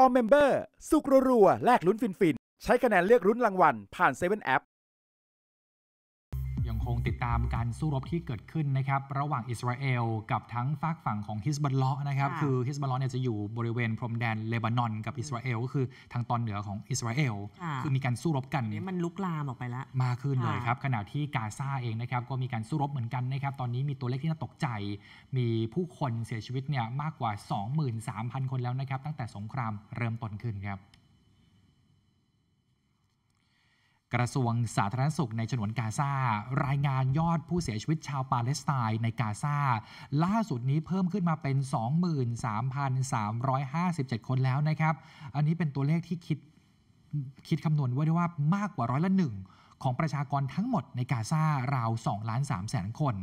All Member สุกรัวๆแลกลุ้นฟินๆใช้คะแนนเลือกรุ้นรางวัล ผ่าน7 a p p งติดตามการสู้รบที่เกิดขึ้นนะครับระหว่างอิสราเอลกับทั้งฝากฝั่งของฮิสบัลลอนะครับ คือฮิสบัลลอเนี่ยจะอยู่บริเวณพรมแดนเลบานอนกับอิสราเอลก็คือทางตอนเหนือของอิสราเอลคือมีการสู้รบกันนี่มันลุกลามออกไปแล้วมาขึ้นเลยครับขณะที่กาซาเองนะครับก็มีการสู้รบเหมือนกันนะครับ ตอนนี้มีตัวเลขที่น่าตกใจ มีผู้คนเสียชีวิตเนี่ยมากกว่า 23,000 คนแล้วนะครับ ตั้งแต่สงครามเริ่มต้นขึ้นครับกระทรวงสาธารณสุขในฉนวนกาซารายงานยอดผู้เสียชีวิตชาวปาเลสไตน์ในกาซาล่าสุดนี้เพิ่มขึ้นมาเป็น 23,357 คนแล้วนะครับ อันนี้เป็นตัวเลขที่คิดคิดคำนวณไว้ได้ว่ามากกว่าร้อยละหนึ่งของประชากรทั้งหมดในกาซาราว2ล้าน3แสนคน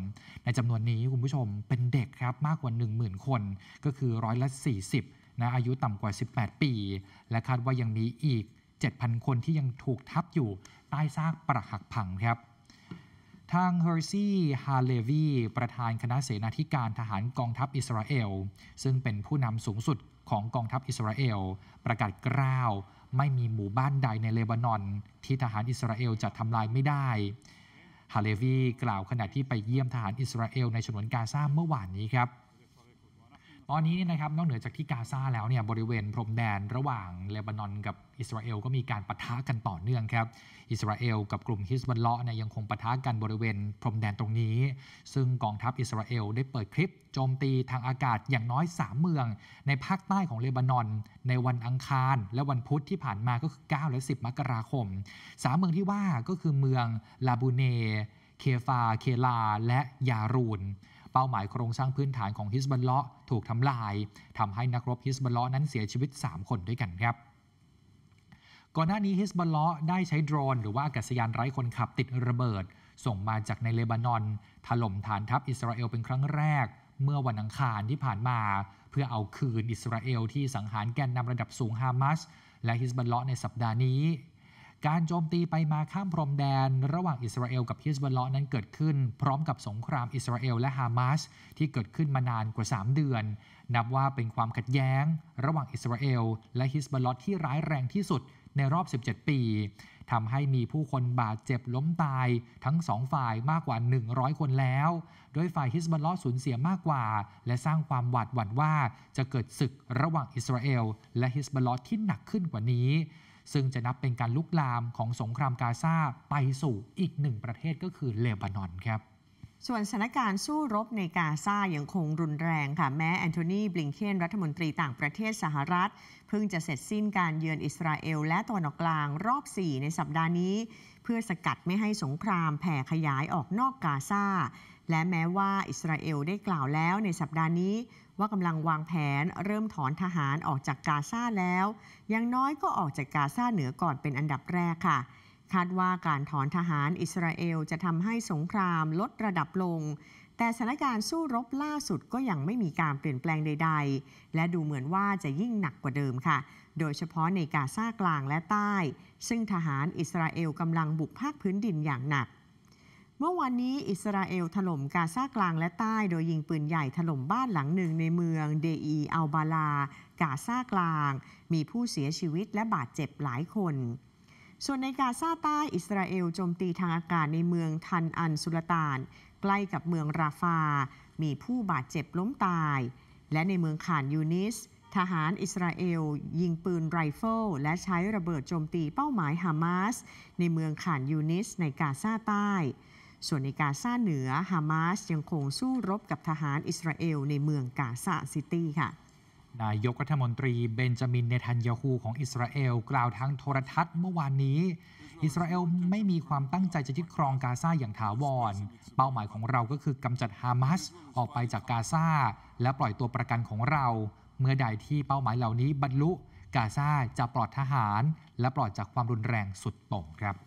ในจำนวนนี้คุณผู้ชมเป็นเด็กครับ มากกว่า 10,000คน ก็คือร้อยละ 40นะอายุต่ำกว่า 18 ปี และคาดว่ายังมีอีก7,000 คนที่ยังถูกทับอยู่ใต้ซากปรักหักพังครับ ทางเฮอร์ซี่ฮาเลวี ประธานคณะเสนาธิการทหารกองทัพอิสราเอล ซึ่งเป็นผู้นำสูงสุดของกองทัพอิสราเอล ประกาศกล้าว ไม่มีหมู่บ้านใดในเลบานอนที่ทหารอิสราเอลจะทำลายไม่ได้ ฮาเลวีกล่าวขณะที่ไปเยี่ยมทหารอิสราเอลในฉนวนกาซาเมื่อวานนี้ครับตอนนี้นี่นะครับนอกเหนือจากที่กาซาแล้วเนี่ยบริเวณพรมแดนระหว่างเลบานอนกับอิสราเอลก็มีการปะทะกันต่อเนื่องครับอิสราเอลกับกลุ่มฮิสบัลเลาะเนี่ยยังคงปะทะกันบริเวณพรมแดนตรงนี้ ซึ่งกองทัพอิสราเอลได้เปิดคลิปโจมตีทางอากาศอย่างน้อย 3 เมือง ในภาคใต้ของเลบานอน ในวันอังคาร และวันพุธที่ผ่านมาก็คือ9และ10 มกราคม3เมืองที่ว่าก็คือเมืองลาบูเน เคฟาเคลาและยารูนเป้าหมายโครงสร้างพื้นฐานของฮิสบัลเลาะถูกทำลายทำให้นักรบฮิสบัลเลาะนั้นเสียชีวิต 3 คนด้วยกันครับ ก่อนหน้านี้ฮิสบัลเลาะได้ใช้โดรน หรือว่าอากาศยานไร้คนขับติดระเบิด ส่งมาจากในเลบานอน ถล่มฐานทัพอิสราเอลเป็นครั้งแรกเมื่อวันอังคารที่ผ่านมาเพื่อเอาคืนอิสราเอลที่สังหารแกนนำระดับสูงฮามาสและฮิสบัลเลาะในสัปดาห์นี้การโจมตีไปมาข้ามพรมแดน ระหว่างอิสราเอลกับฮิสบอลเลาะนั้นเกิดขึ้น พร้อมกับสงครามอิสราเอลและฮามาสที่เกิดขึ้นมานานกว่า 3 เดือน นับว่าเป็นความขัดแย้งระหว่างอิสราเอลและฮิสบอลเลาะที่ร้ายแรงที่สุดในรอบ 17 ปีทำให้มีผู้คนบาดเจ็บล้มตายทั้งสองฝ่ายมากกว่า 100 คนแล้ว โดยฝ่ายฮิสบัลลอสูญเสียมากกว่า และสร้างความหวาดหวั่นว่าจะเกิดศึกระหว่างอิสราเอล และฮิสบัลลอที่หนักขึ้นกว่านี้ซึ่งจะนับเป็นการลุกลามของสงครามกาซาไปสู่อีกหนึ่งประเทศก็คือเลบานอนครับ ส่วนสถานการณ์สู้รบในกาซายังคงรุนแรงค่ะแม้แอนโทนีบลิงเคนรัฐมนตรีต่างประเทศสหรัฐ เพิ่งจะเสร็จสิ้นการเยือนอิสราเอลและตะวันออกกลางรอบ 4 ในสัปดาห์นี้ เพื่อสกัดไม่ให้สงครามแผ่ขยายออกนอกกาซาและแม้ว่าอิสราเอลได้กล่าวแล้วในสัปดาห์นี้ว่ากำลังวางแผน เริ่มถอนทหารออกจากกาซาแล้ว ยังน้อยก็ออกจากกาซาเหนือก่อนเป็นอันดับแรกค่ะ คาดว่าการถอนทหารอิสราเอล จะทำให้สงครามลดระดับลง แต่สถานการณ์สู้รบล่าสุดก็ยังไม่มีการเปลี่ยนแปลงใดๆ และดูเหมือนว่าจะยิ่งหนักกว่าเดิมค่ะ โดยเฉพาะในกาซากลางและใต้ ซึ่งทหารอิสราเอลกำลังบุกภาคพื้นดินอย่างหนักเมื่อวันนี้อิสราเอลถล่มกาซากลางและใต้โดยยิงปืนใหญ่ถล่มบ้านหลังหนึ่งในเมืองเดอี อัลบาลา กาซากลางมีผู้เสียชีวิตและบาดเจ็บหลายคน ส่วนในกาซาใต้อิสราเอลโจมตีทางอากาศในเมืองทันอันสุลตานใกล้กับเมืองราฟา มีผู้บาดเจ็บล้มตาย และในเมืองขานยูนิส ทหารอิสราเอลยิงปืนไรเฟิลและใช้ระเบิดโจมตีเป้าหมายฮามาส ในเมืองขานยูนิสในกาซาใต้ส่วนในกาซาเหนือฮามาสยังคงสู้รบกับทหารอิสราเอลในเมืองกาซาซิตี้ค่ะ นายกรัฐมนตรีเบนจามินเนทันยาฮูของอิสราเอล กล่าวทางโทรทัศน์เมื่อวานนี้ อิสราเอลไม่มีความตั้งใจจะยึดครองกาซาอย่างถาวร เป้าหมายของเราก็คือกำจัดฮามาสออกไปจากกาซาและปล่อยตัวประกันของเรา เมื่อใดที่เป้าหมายเหล่านี้ บรรลุกาซาจะปลอดทหาร และปลอดจากความรุนแรงสุดโต่งครับ